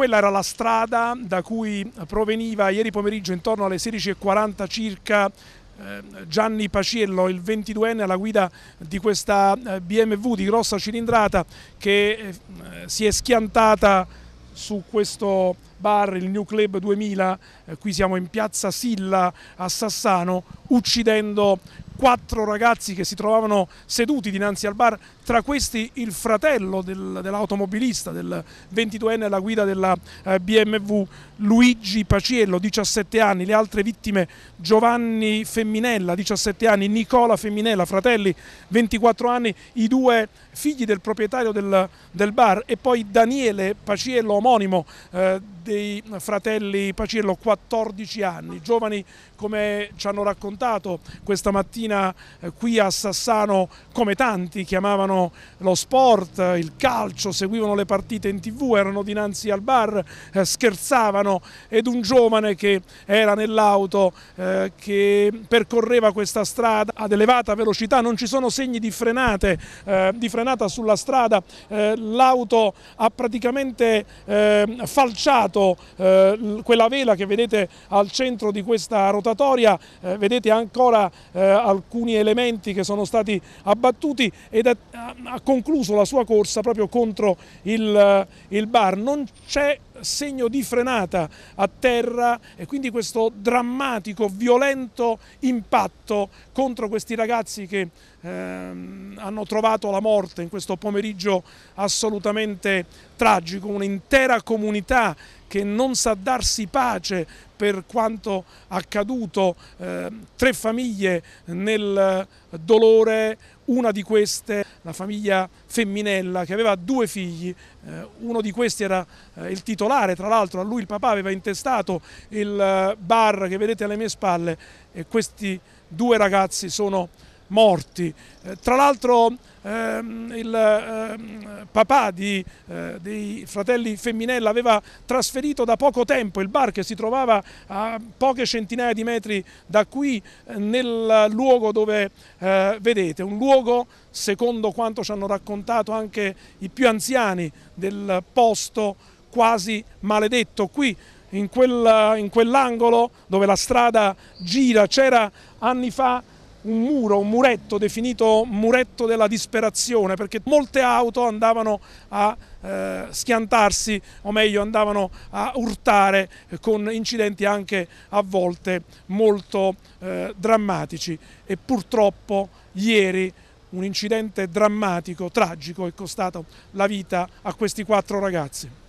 quella era la strada da cui proveniva ieri pomeriggio intorno alle 16.40 circa eh, Gianni Paciello, il 22enne alla guida di questa eh, BMW di grossa cilindrata che eh, si è schiantata su questo bar, il New Club 2000, qui siamo in piazza Silla a Sassano, uccidendo quattro ragazzi che si trovavano seduti dinanzi al bar tra questi il fratello del, dell'automobilista, del 22enne alla guida della eh, BMW Luigi Paciello, 17 anni, le altre vittime Giovanni Femminella, 17 anni, Nicola Femminella, fratelli, 24 anni, i due figli del proprietario del, del bar e poi Daniele Paciello, omonimo eh, dei fratelli Paciello, 14 anni, giovani come ci hanno raccontato questa mattina eh, qui a Sassano, come tanti chiamavano seguivano lo sport, il calcio, seguivano le partite in tv, erano dinanzi al bar, eh, scherzavano ed un giovane che era nell'auto eh, che percorreva questa strada ad elevata velocità, non ci sono segni di, frenate, eh, di frenata sulla strada, eh, l'auto ha praticamente eh, falciato eh, quella vela che vedete al centro di questa rotatoria, vedete ancora alcuni elementi che sono stati abbattuti ed ha concluso la sua corsa proprio contro il, eh, il bar, non c'è segno di frenata a terra e quindi questo drammatico, violento impatto contro questi ragazzi che ehm, hanno trovato la morte in questo pomeriggio assolutamente tragico, un'intera comunità che non sa darsi pace per quanto accaduto, eh, tre famiglie nel dolore, una di queste la famiglia Femminella che aveva due figli, eh, uno di questi era eh, il titolare, tra l'altro a lui il papà aveva intestato il eh, bar che vedete alle mie spalle e questi due ragazzi sono morti. Eh, tra l'altro ehm, il ehm, papà di, eh, dei fratelli Femminella aveva trasferito da poco tempo il bar che si trovava a poche centinaia di metri da qui eh, nel luogo dove eh, vedete, un luogo secondo quanto ci hanno raccontato anche i più anziani del posto quasi maledetto qui in, quel, in quell'angolo dove la strada gira c'era anni fa un muro, un muretto definito muretto della disperazione perché molte auto andavano a eh, schiantarsi o meglio andavano a urtare eh, con incidenti anche a volte molto eh, drammatici e purtroppo ieri un incidente drammatico, tragico è costato la vita a questi quattro ragazzi.